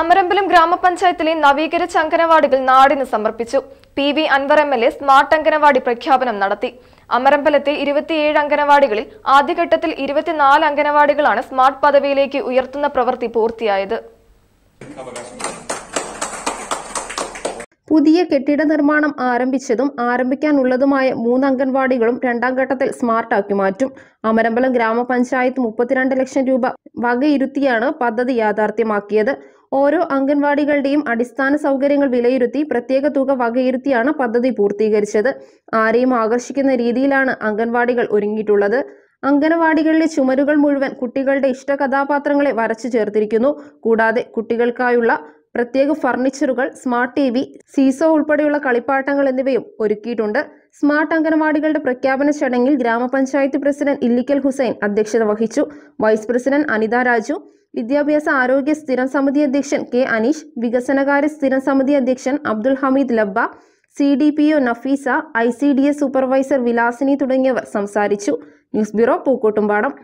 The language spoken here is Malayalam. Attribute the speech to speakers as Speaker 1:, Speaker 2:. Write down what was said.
Speaker 1: അമരമ്പലം ഗ്രാമപഞ്ചായത്തിലെ നവീകരിച്ച അംഗനവാടികൾ നാടിന് സമർപ്പിച്ചു P V Anvar M L A smart anganwadi പ്രഖ്യാപനം നടത്തി അമരമ്പലത്തെ ഇരുപത്തിയേഴ് അംഗനവാടികളിൽ ആദ്യഘട്ടത്തിൽ ഇരുപത്തിനാല് അംഗനവാടികളാണ് സ്മാർട്ട് പദവിയിലേക്ക് ഉയർത്തുന്ന പ്രവൃത്തി പൂർത്തിയായത്
Speaker 2: പുതിയ കെട്ടിട നിർമ്മാണം ആരംഭിച്ചതും ആരംഭിക്കാനുള്ളതുമായ മൂന്ന് അംഗൻവാടികളും രണ്ടാം ഘട്ടത്തിൽ സ്മാർട്ടാക്കി മാറ്റും അമരമ്പലം ഗ്രാമപഞ്ചായത്ത് മുപ്പത്തിരണ്ട് ലക്ഷം രൂപ വകയിരുത്തിയാണ് പദ്ധതി യാഥാർത്ഥ്യമാക്കിയത് ഓരോ അംഗൻവാടികളുടെയും അടിസ്ഥാന സൗകര്യങ്ങൾ വിലയിരുത്തി പ്രത്യേക തുക വകയിരുത്തിയാണ് പദ്ധതി പൂർത്തീകരിച്ചത് ആരെയും ആകർഷിക്കുന്ന രീതിയിലാണ് അംഗൻവാടികൾ ഒരുങ്ങിയിട്ടുള്ളത് അംഗനവാടികളിലെ ചുമരുകൾ മുഴുവൻ കുട്ടികളുടെ ഇഷ്ട കഥാപാത്രങ്ങളെ വരച്ചു ചേർത്തിരിക്കുന്നു കൂടാതെ കുട്ടികൾക്കായുള്ള പ്രത്യേക ഫർണിച്ചറുകൾ സ്മാർട്ട് ടി വി സീസോ ഉൾപ്പെടെയുള്ള കളിപ്പാട്ടങ്ങൾ എന്നിവയും ഒരുക്കിയിട്ടുണ്ട് സ്മാർട്ട് അംഗനവാടികളുടെ പ്രഖ്യാപന ചടങ്ങിൽ ഗ്രാമപഞ്ചായത്ത് പ്രസിഡന്റ് ഇല്ലിക്കൽ ഹുസൈൻ അധ്യക്ഷത വഹിച്ചു വൈസ് പ്രസിഡന്റ് അനിത രാജു വിദ്യാഭ്യാസ ആരോഗ്യ സ്ഥിരം സമിതി അധ്യക്ഷൻ കെ അനീഷ് വികസനകാര്യ സ്ഥിരം സമിതി അധ്യക്ഷൻ Abdul Hameed Labba C D P O Nafeesa I C D S supervisor Vilasini തുടങ്ങിയവർ സംസാരിച്ചു ന്യൂസ് ബ്യൂറോ പൂക്കോട്ടുംപാടം